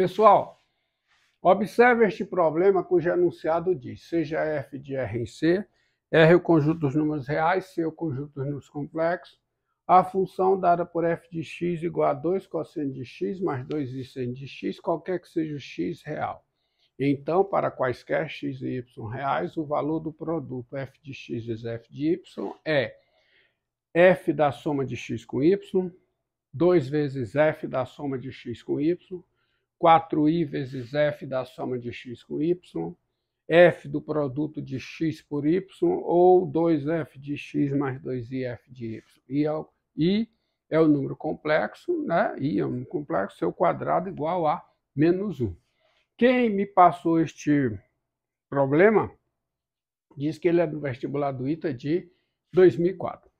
Pessoal, observe este problema cujo enunciado diz, seja f de R em C, R é o conjunto dos números reais, C é o conjunto dos números complexos, a função dada por f de x igual a 2 cosseno de x mais 2 seno de x, qualquer que seja o x real. Então, para quaisquer x e y reais, o valor do produto f de x vezes f de y é f da soma de x com y, 2 vezes f da soma de x com y, 4i vezes f da soma de x com y, f do produto de x por y, ou 2f de x mais 2if de y. I é, o, I é o número complexo, né? I é um número complexo, seu quadrado igual a menos 1. Quem me passou este problema diz que ele é do vestibular do ITA de 2004.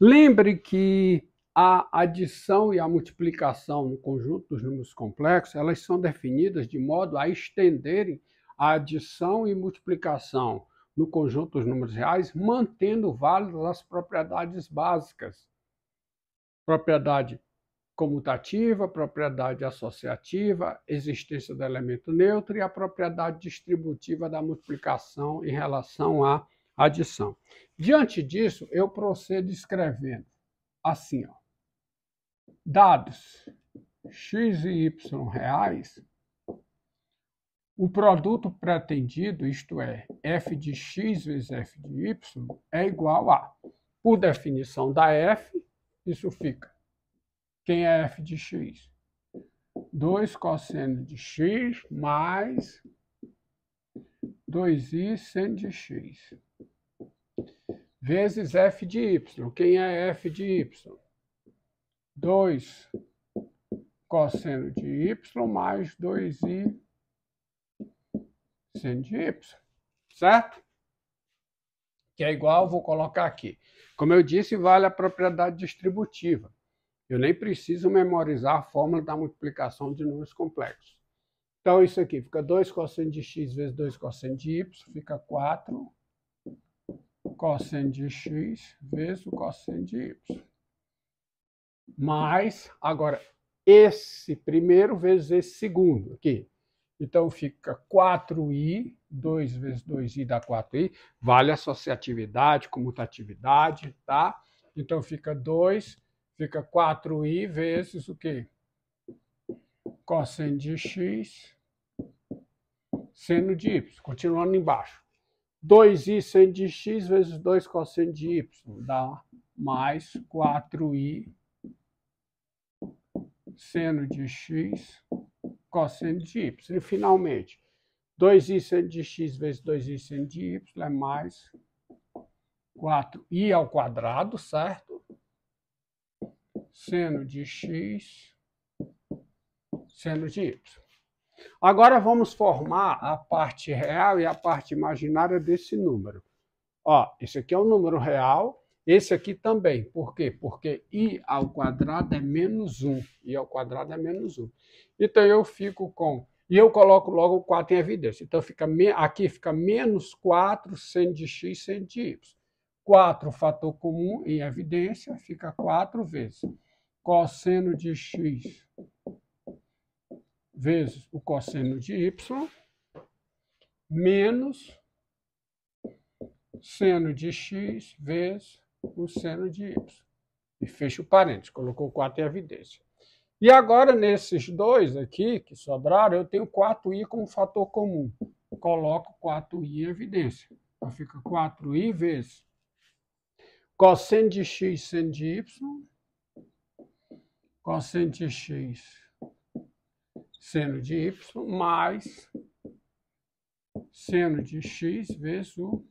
Lembre que a adição e a multiplicação no conjunto dos números complexos, elas são definidas de modo a estenderem a adição e multiplicação no conjunto dos números reais, mantendo válidas as propriedades básicas. Propriedade comutativa, propriedade associativa, existência do elemento neutro e a propriedade distributiva da multiplicação em relação à adição. Diante disso, eu procedo escrevendo assim, ó dados x e y reais, o produto pretendido, isto é, f de x vezes f de y, é igual a, por definição da f, isso fica. Quem é f de x? 2 cosseno de x mais 2i seno de x. Vezes f de y. Quem é f de y? 2 cosseno de y mais 2i seno de y, certo? Que é igual, vou colocar aqui. Como eu disse, vale a propriedade distributiva. Eu nem preciso memorizar a fórmula da multiplicação de números complexos. Então, isso aqui fica 2 cosseno de x vezes 2 cosseno de y, fica 4 cosseno de x vezes o cosseno de y mais, agora, esse primeiro vezes esse segundo aqui. Então fica 4i, 2 vezes 2i dá 4i, vale associatividade, comutatividade, tá? Então fica 2, fica 4i vezes o quê? Cosseno de x, seno de y, continuando embaixo. 2i seno de x vezes 2 cosseno de y, dá mais 4i seno de x, cosseno de y. E, finalmente, 2i seno de x vezes 2i seno de y é mais 4i ao quadrado, certo? Seno de x, seno de y. Agora vamos formar a parte real e a parte imaginária desse número. Ó, esse aqui é o número real, esse aqui também. Por quê? Porque i ao quadrado é menos 1. i ao quadrado é menos 1. Então eu fico com. E eu coloco logo o 4 em evidência. Então fica, aqui fica menos 4 seno de x seno de y. 4 fator comum em evidência fica 4 vezes cosseno de x vezes o cosseno de y menos seno de x vezes o seno de y. E fecha o parênteses, colocou 4 em evidência. E agora, nesses dois aqui que sobraram, eu tenho 4i como fator comum. Coloco 4i em evidência. Então fica 4i vezes cosseno de x seno de y, cosseno de x seno de y, mais seno de x vezes o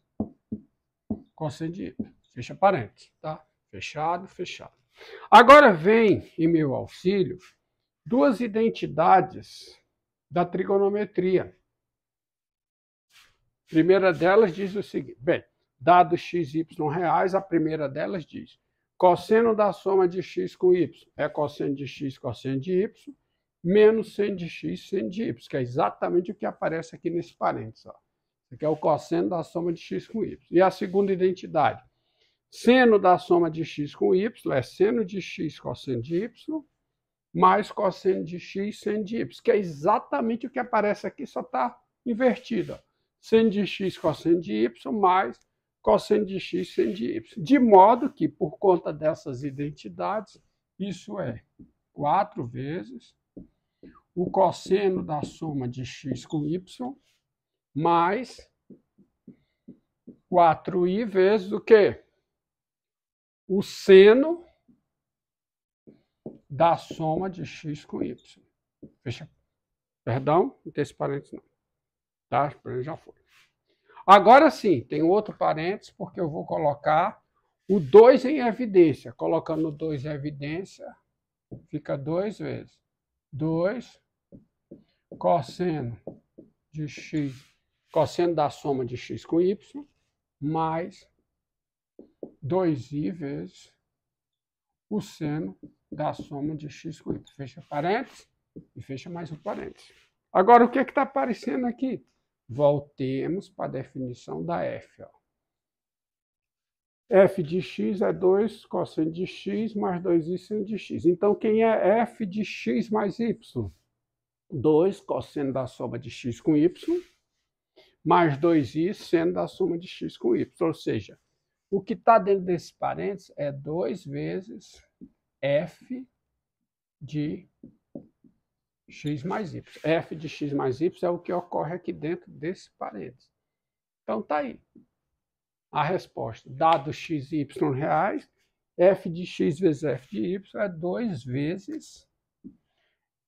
cosseno de y. Fecha parênteses, tá? Fechado, fechado. Agora vem, em meu auxílio, duas identidades da trigonometria. A primeira delas diz o seguinte: bem, dados x, e y reais, a primeira delas diz cosseno da soma de x com y é cosseno de x, cosseno de y, menos seno de x, seno de y, que é exatamente o que aparece aqui nesse parênteses. Ó. Que é o cosseno da soma de x com y. E a segunda identidade Seno da soma de x com y é seno de x cosseno de y mais cosseno de x seno de y, que é exatamente o que aparece aqui, só está invertido. Seno de x cosseno de y mais cosseno de x seno de y. De modo que, por conta dessas identidades, isso é 4 vezes o cosseno da soma de x com y mais 4i vezes o quê? o seno da soma de x com y. Fecha. Perdão, não tem esse parênteses não. Tá? Já foi. Agora sim, tem outro parênteses, porque eu vou colocar o 2 em evidência. Colocando o 2 em evidência, fica 2 vezes 2 cosseno de x, cosseno da soma de x com y, mais 2i vezes o seno da soma de x com y. Fecha parênteses e fecha mais um parênteses. Agora, o que é está aparecendo aqui? Voltemos para a definição da f. Ó. f de x é 2 cosseno de x mais 2i seno de x. Então, quem é f de x mais y? 2 cosseno da soma de x com y, mais 2i seno da soma de x com y. Ou seja, o que está dentro desse parênteses é 2 vezes f de x mais y. f de x mais y é o que ocorre aqui dentro desse parênteses. Então tá aí. A resposta, dado x e y reais, f de x vezes f de y é 2 vezes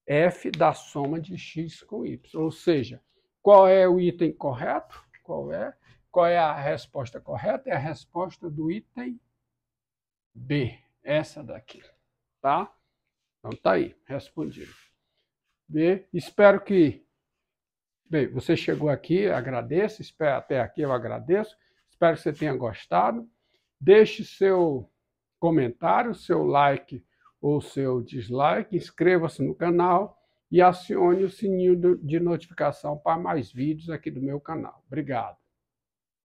f da soma de x com y. Ou seja, qual é o item correto? Qual é? Qual é a resposta correta? É a resposta do item B, essa daqui, tá? Então tá aí, respondido. B, espero que bem, você chegou aqui, agradeço, espero até aqui eu agradeço. Espero que você tenha gostado. Deixe seu comentário, seu like ou seu dislike, inscreva-se no canal e acione o sininho de notificação para mais vídeos aqui do meu canal. Obrigado.